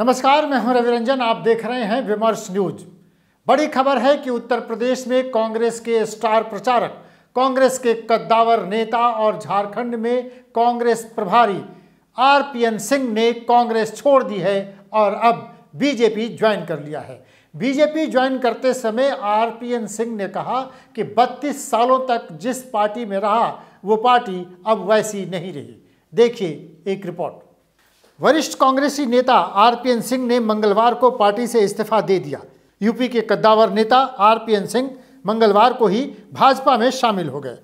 नमस्कार मैं हूं रंजन आप देख रहे हैं विमर्श न्यूज बड़ी खबर है कि उत्तर प्रदेश में कांग्रेस के स्टार प्रचारक कांग्रेस के कद्दावर नेता और झारखंड में कांग्रेस प्रभारी आरपीएन सिंह ने कांग्रेस छोड़ दी है और अब बीजेपी ज्वाइन कर लिया है बीजेपी ज्वाइन करते समय आरपीएन सिंह ने कहा कि 32 सालों तक जिस पार्टी में रहा वो पार्टी अब वैसी नहीं रही देखिए एक रिपोर्ट वरिष्ठ कांग्रेसी नेता आरपीएन सिंह ने मंगलवार को पार्टी से इस्तीफा दे दिया यूपी के कद्दावर नेता आरपीएन सिंह मंगलवार को ही भाजपा में शामिल हो गए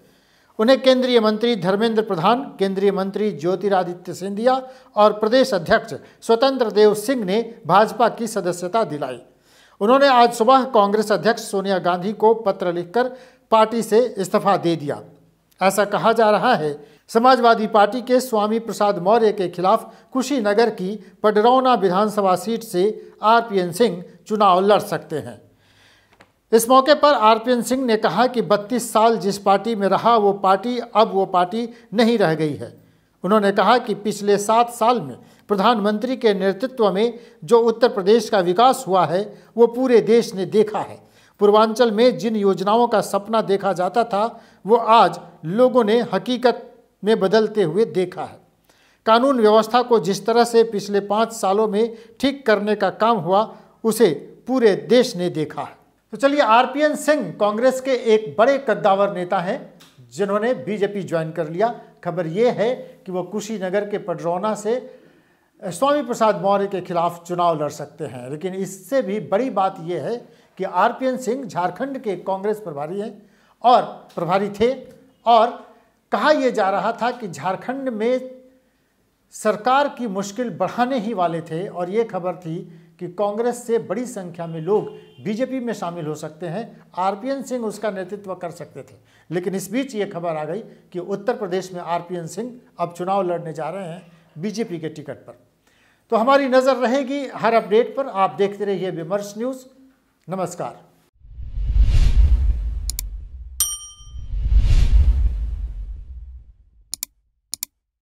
उन्हें केंद्रीय मंत्री धर्मेंद्र प्रधान केंद्रीय मंत्री ज्योतिरादित्य सिंधिया और प्रदेश अध्यक्ष स्वतंत्र देव सिंह ने भाजपा की सदस्यता दिलाई उन्होंने आज सुबह कांग्रेस अध्यक्ष सोनिया गांधी को पत्र लिखकर पार्टी से इस्तीफा दे दिया ऐसा कहा जा रहा है समाजवादी पार्टी के स्वामी प्रसाद मौर्य के खिलाफ कुशीनगर की पडरौना विधानसभा सीट से आरपीएन सिंह चुनाव लड़ सकते हैं इस मौके पर आरपीएन सिंह ने कहा कि 32 साल जिस पार्टी में रहा वो पार्टी अब वो पार्टी नहीं रह गई है उन्होंने कहा कि पिछले सात साल में प्रधानमंत्री के नेतृत्व में जो उत्तर प्रदेश का विकास हुआ है वो पूरे देश ने देखा है पूर्वांचल में जिन योजनाओं का सपना देखा जाता था वो आज लोगों ने हकीकत में बदलते हुए देखा है कानून व्यवस्था को जिस तरह से पिछले पाँच सालों में ठीक करने का काम हुआ उसे पूरे देश ने देखा है तो चलिए आरपीएन सिंह कांग्रेस के एक बड़े कद्दावर नेता हैं जिन्होंने बीजेपी ज्वाइन कर लिया खबर ये है कि वो कुशीनगर के पडरौना से स्वामी प्रसाद मौर्य के खिलाफ चुनाव लड़ सकते हैं लेकिन इससे भी बड़ी बात यह है कि आरपीएन सिंह झारखंड के कांग्रेस प्रभारी हैं और प्रभारी थे और कहा यह जा रहा था कि झारखंड में सरकार की मुश्किल बढ़ाने ही वाले थे और ये खबर थी कि कांग्रेस से बड़ी संख्या में लोग बीजेपी में शामिल हो सकते हैं आरपीएन सिंह उसका नेतृत्व कर सकते थे लेकिन इस बीच ये खबर आ गई कि उत्तर प्रदेश में आरपीएन सिंह अब चुनाव लड़ने जा रहे हैं बीजेपी के टिकट पर तो हमारी नज़र रहेगी हर अपडेट पर आप देखते रहिए विमर्श न्यूज़ नमस्कार